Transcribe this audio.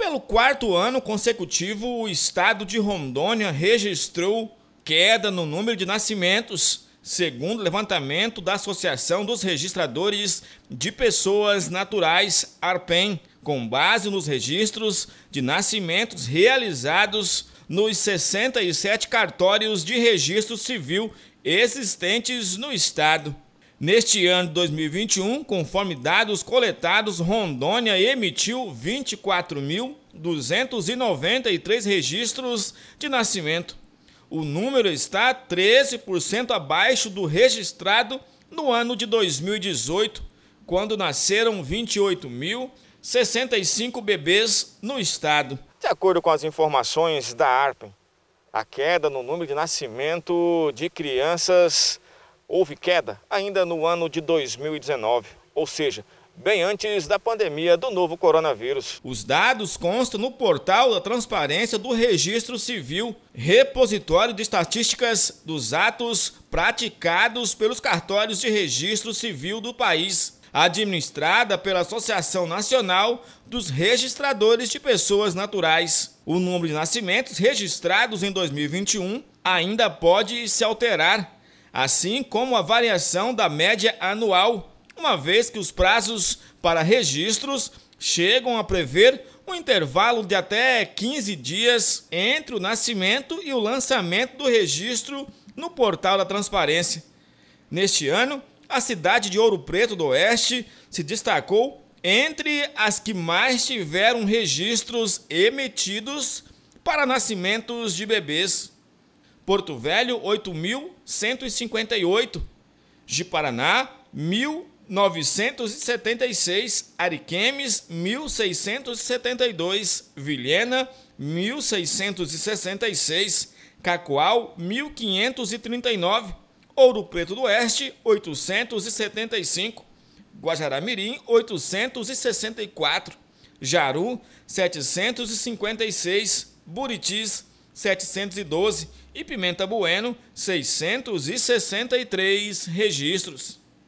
Pelo quarto ano consecutivo, o estado de Rondônia registrou queda no número de nascimentos, segundo levantamento da Associação dos Registradores de Pessoas Naturais, ARPEN, com base nos registros de nascimentos realizados nos 67 cartórios de registro civil existentes no estado. Neste ano de 2021, conforme dados coletados, Rondônia emitiu 24.293 registros de nascimento. O número está 13% abaixo do registrado no ano de 2018, quando nasceram 28.065 bebês no estado. De acordo com as informações da ARPEN, a queda no número de nascimento de crianças houve queda ainda no ano de 2019, ou seja, bem antes da pandemia do novo coronavírus. Os dados constam no portal da transparência do Registro Civil, repositório de estatísticas dos atos praticados pelos cartórios de registro civil do país administrada pela Associação Nacional dos Registradores de Pessoas Naturais. O número de nascimentos registrados em 2021 ainda pode se alterar assim como a variação da média anual, uma vez que os prazos para registros chegam a prever um intervalo de até 15 dias entre o nascimento e o lançamento do registro no portal da transparência. Neste ano, a cidade de Ouro Preto do Oeste se destacou entre as que mais tiveram registros emitidos para nascimentos de bebês. Porto Velho, 8.158. De Paraná, 1.976. Ariquemes, 1.672. Vilhena, 1.666. Cacoal, 1.539. Ouro Preto do Oeste, 875. Guajaramirim, 864. Jaru, 756. Buritis, 712 e Pimenta Bueno, 663 registros.